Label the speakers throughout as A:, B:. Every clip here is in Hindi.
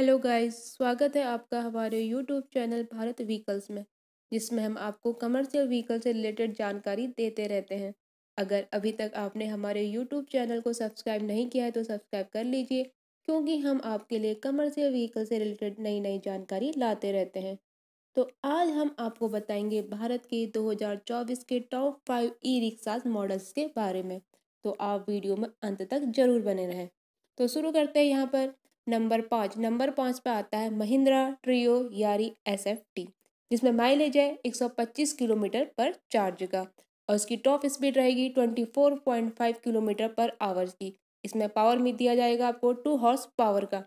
A: हेलो गाइस स्वागत है आपका हमारे यूट्यूब चैनल भारत व्हीकल्स में जिसमें हम आपको कमर्शियल व्हीकल से रिलेटेड जानकारी देते रहते हैं अगर अभी तक आपने हमारे यूट्यूब चैनल को सब्सक्राइब नहीं किया है तो सब्सक्राइब कर लीजिए क्योंकि हम आपके लिए कमर्शियल व्हीकल से रिलेटेड नई नई जानकारी लाते रहते हैं तो आज हम आपको बताएंगे भारत के दो के top five e rickshaw models के बारे में तो आप वीडियो में अंत तक ज़रूर बने रहें तो शुरू करते हैं यहाँ पर नंबर पाँच नंबर पाँच पे आता है Mahindra Treo Yaari S F T जिसमें माइलेज है 125 किलोमीटर पर चार्ज का और उसकी टॉप स्पीड रहेगी 24.5 किलोमीटर पर आवर की इसमें पावर में दिया जाएगा आपको टू हॉर्स पावर का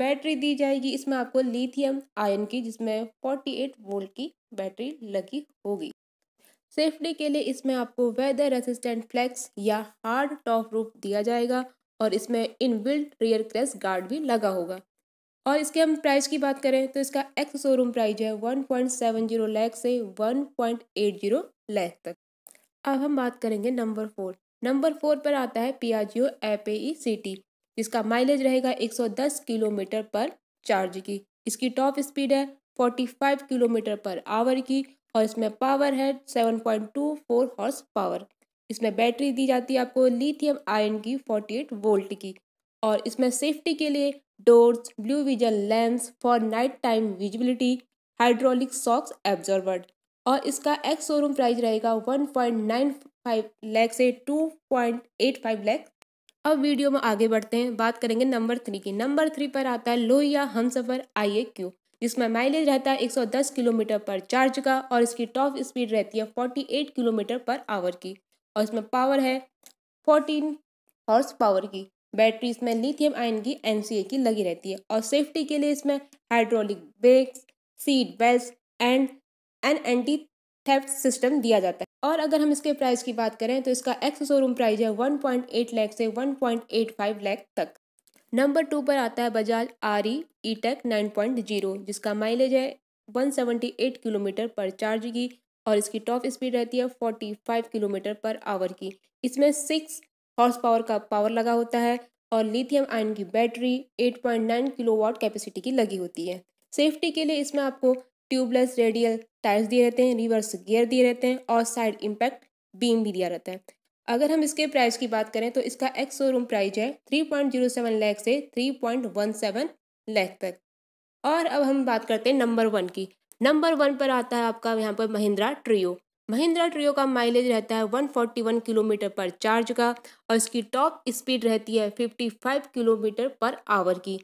A: बैटरी दी जाएगी इसमें आपको लिथियम आयन की जिसमें 48 वोल्ट की बैटरी लगी होगी सेफ्टी के लिए इसमें आपको वेदर रेसिस्टेंट फ्लैक्स या हार्ड टॉप रूफ दिया जाएगा और इसमें इनबिल्ट रियर क्रेस गार्ड भी लगा होगा और इसके हम प्राइस की बात करें तो इसका एक्स शोरूम प्राइस है one point seven zero lakh से one point eight zero lakh तक अब हम बात करेंगे नंबर फोर नंबर फोर पर आता है जी ओ एप ई सी टी जिसका माइलेज रहेगा एक सौ दस किलोमीटर पर चार्ज की इसकी टॉप स्पीड है फोर्टी फाइव किलोमीटर पर आवर की और इसमें पावर है seven point two four horse power इसमें बैटरी दी जाती है आपको लिथियम आयन की 48 वोल्ट की और इसमें सेफ्टी के लिए doors blue vision lens for night time visibility hydraulic shocks absorbed और इसका एक्स शोरूम प्राइस रहेगा 1.95 लैख से 2.85 लैख अब वीडियो में आगे बढ़ते हैं बात करेंगे नंबर थ्री की नंबर थ्री पर आता है लोहिया हम सफ़र आई ए क्यू जिसमें माइलेज रहता है 110 किलोमीटर पर चार्ज का और इसकी टॉप स्पीड रहती है 48 किलोमीटर पर आवर की और इसमें पावर है फोर्टीन हॉर्स पावर की बैटरी इसमें लिथियम आयन की एन की लगी रहती है और सेफ्टी के लिए इसमें hydraulic brakes seat belt and an anti theft system दिया जाता है और अगर हम इसके प्राइस की बात करें तो इसका एक्स शोरूम प्राइस है 1.8 लाख से 1.85 लाख तक नंबर टू पर आता है Bajaj R E E tech nine जिसका माइलेज है 178 किलोमीटर पर चार्ज की और इसकी टॉप स्पीड रहती है फोर्टी फाइव किलोमीटर पर आवर की इसमें सिक्स हॉर्स पावर का पावर लगा होता है और लिथियम आयन की battery eight point nine kilowatt capacity की लगी होती है सेफ्टी के लिए इसमें आपको ट्यूबलेस रेडियल टायर्स दिए रहते हैं रिवर्स गियर दिए रहते हैं और साइड इम्पैक्ट बीम भी दिया रहता है अगर हम इसके प्राइस की बात करें तो इसका एक्स शोरूम प्राइस है three point zero seven lakh से three point one seven lakh तक और अब हम बात करते हैं नंबर वन की नंबर वन पर आता है आपका यहाँ पर महिंद्रा ट्रियो महिंद्रा ट्रियो का माइलेज रहता है 141 किलोमीटर पर चार्ज का और इसकी टॉप स्पीड रहती है 55 किलोमीटर पर आवर की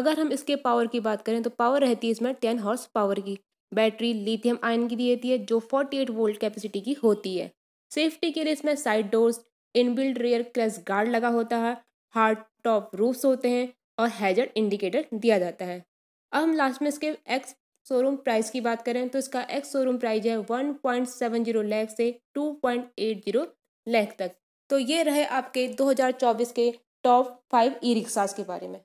A: अगर हम इसके पावर की बात करें तो पावर रहती है इसमें टेन हॉर्स पावर की बैटरी लिथियम आयन की दी जाती है जो 48 वोल्ट कैपेसिटी की होती है सेफ्टी के लिए इसमें side doors inbuilt rear crash guard लगा होता है हार्ड टॉप रूफ्स होते हैं और हैजर इंडिकेटर दिया जाता है अब हम लास्ट में इसके एक्स शोरूम प्राइस की बात करें तो इसका एक्स शोरूम प्राइस है one point seven zero lakh से two point eight zero lakh तक तो ये रहे आपके दो हजार चौबीस के टॉप फाइव ई रिक्शाज के बारे में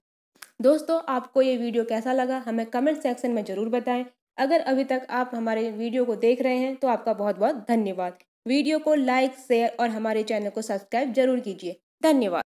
A: दोस्तों आपको ये वीडियो कैसा लगा हमें कमेंट सेक्शन में ज़रूर बताएं अगर अभी तक आप हमारे वीडियो को देख रहे हैं तो आपका बहुत बहुत धन्यवाद वीडियो को लाइक शेयर और हमारे चैनल को सब्सक्राइब जरूर कीजिए धन्यवाद